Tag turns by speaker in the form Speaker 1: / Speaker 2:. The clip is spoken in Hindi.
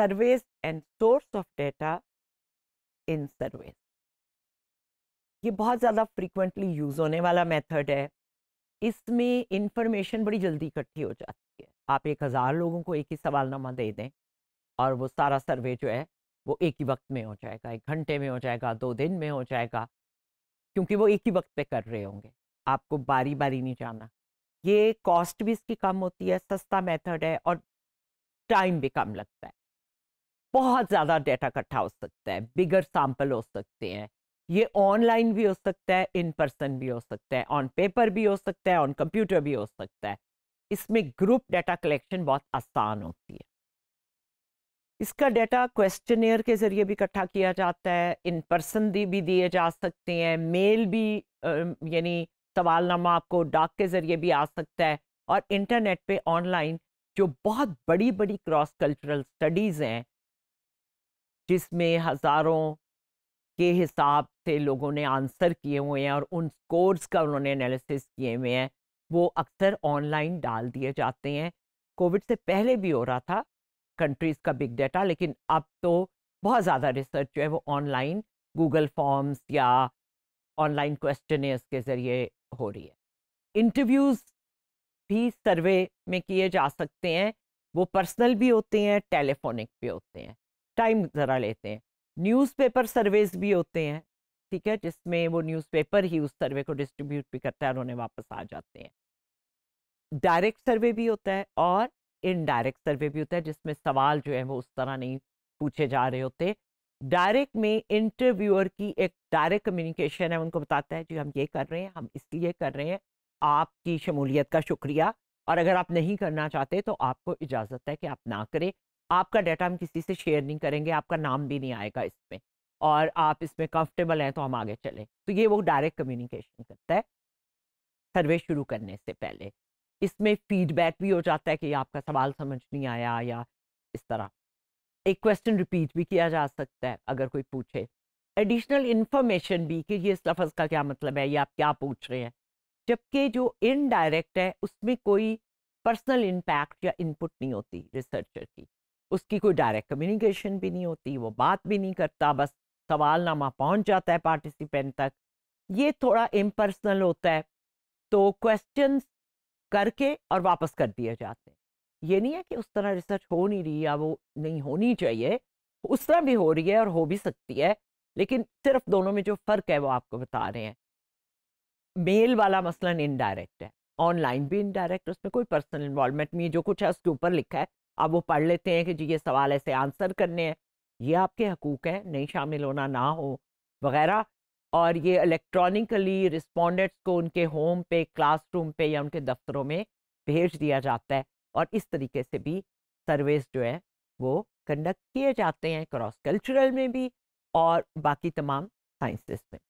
Speaker 1: surveys and source of data in surveys. ये बहुत ज़्यादा फ्रीक्वेंटली यूज़ होने वाला मेथड है इसमें इंफॉर्मेशन बड़ी जल्दी इकट्ठी हो जाती है आप एक हज़ार लोगों को एक ही सवालनामा दे दें और वो सारा सर्वे जो है वो एक ही वक्त में हो जाएगा एक घंटे में हो जाएगा दो दिन में हो जाएगा क्योंकि वो एक ही वक्त पे कर रहे होंगे आपको बारी बारी नहीं जाना ये कॉस्ट भी इसकी कम होती है सस्ता मेथड है और टाइम भी कम लगता है बहुत ज़्यादा डेटा इकट्ठा हो सकता है बिगर सैम्पल हो सकते हैं ये ऑनलाइन भी हो सकता है इन पर्सन भी हो सकता है ऑन पेपर भी हो सकता है ऑन कंप्यूटर भी हो सकता है इसमें ग्रुप डेटा कलेक्शन बहुत आसान होती है इसका डेटा क्वेश्चनियर के ज़रिए भी इकट्ठा किया जाता है इन पर्सन भी दिए जा सकते हैं मेल भी यानी सवालनामा आपको डाक के ज़रिए भी आ सकता है और इंटरनेट पे ऑनलाइन जो बहुत बड़ी बड़ी क्रॉस कल्चरल स्टडीज़ हैं जिसमें हज़ारों के हिसाब से लोगों ने आंसर किए हुए हैं और उन स्कोर्स का उन्होंने एनालिसिस किए हुए हैं वो अक्सर ऑनलाइन डाल दिए जाते हैं कोविड से पहले भी हो रहा था कंट्रीज़ का बिग डाटा लेकिन अब तो बहुत ज़्यादा रिसर्च जो है वो ऑनलाइन गूगल फॉर्म्स या ऑनलाइन क्वेश्चन के ज़रिए हो रही है इंटरव्यूज़ भी सर्वे में किए जा सकते हैं वो पर्सनल भी होते हैं टेलीफोनिक भी होते हैं टाइम ज़रा लेते हैं न्यूज़पेपर सर्वेज भी होते हैं ठीक है जिसमें वो न्यूज़पेपर ही उस सर्वे को डिस्ट्रीब्यूट भी करता है और उन्हें वापस आ जाते हैं डायरेक्ट सर्वे भी होता है और इनडायरेक्ट सर्वे भी होता है जिसमें सवाल जो है वो उस तरह नहीं पूछे जा रहे होते डायरेक्ट में इंटरव्यूअर की एक डायरेक्ट कम्युनिकेशन है उनको बताता है जी हम ये कर रहे हैं हम इसलिए कर रहे हैं आपकी शमूलियत का शुक्रिया और अगर आप नहीं करना चाहते तो आपको इजाज़त है कि आप ना करें आपका डाटा हम किसी से शेयर नहीं करेंगे आपका नाम भी नहीं आएगा इसमें और आप इसमें कंफर्टेबल हैं तो हम आगे चलें तो ये वो डायरेक्ट कम्युनिकेशन करता है सर्वे शुरू करने से पहले इसमें फीडबैक भी हो जाता है कि आपका सवाल समझ नहीं आया या इस तरह एक क्वेश्चन रिपीट भी किया जा सकता है अगर कोई पूछे एडिशनल इन्फॉर्मेशन भी कि ये इस लफज का क्या मतलब है ये आप क्या पूछ रहे हैं जबकि जो इनडायरेक्ट है उसमें कोई पर्सनल इम्पैक्ट या इनपुट नहीं होती रिसर्चर की उसकी कोई डायरेक्ट कम्युनिकेशन भी नहीं होती वो बात भी नहीं करता बस सवालनामा पहुंच जाता है पार्टिसिपेंट तक ये थोड़ा इम्पर्सनल होता है तो क्वेश्चन करके और वापस कर दिए जाते हैं ये नहीं है कि उस तरह रिसर्च हो नहीं रही या वो नहीं होनी चाहिए उस तरह भी हो रही है और हो भी सकती है लेकिन सिर्फ दोनों में जो फ़र्क है वो आपको बता रहे हैं मेल वाला मसलन इनडायरेक्ट है ऑनलाइन भी इनडायरेक्ट उसमें कोई पर्सनल इन्वॉल्वमेंट नहीं है जो कुछ है उसके ऊपर लिखा है अब वो पढ़ लेते हैं कि जी ये सवाल ऐसे आंसर करने हैं ये आपके हकूक़ हैं नहीं शामिल होना ना हो वगैरह और ये इलेक्ट्रॉनिकली रिस्पोंडेंट्स को उनके होम पे क्लासरूम पे या उनके दफ्तरों में भेज दिया जाता है और इस तरीके से भी सर्वेस जो है वो कंडक्ट किए जाते हैं क्रॉस कल्चरल में भी और बाकी तमाम साइंसिस में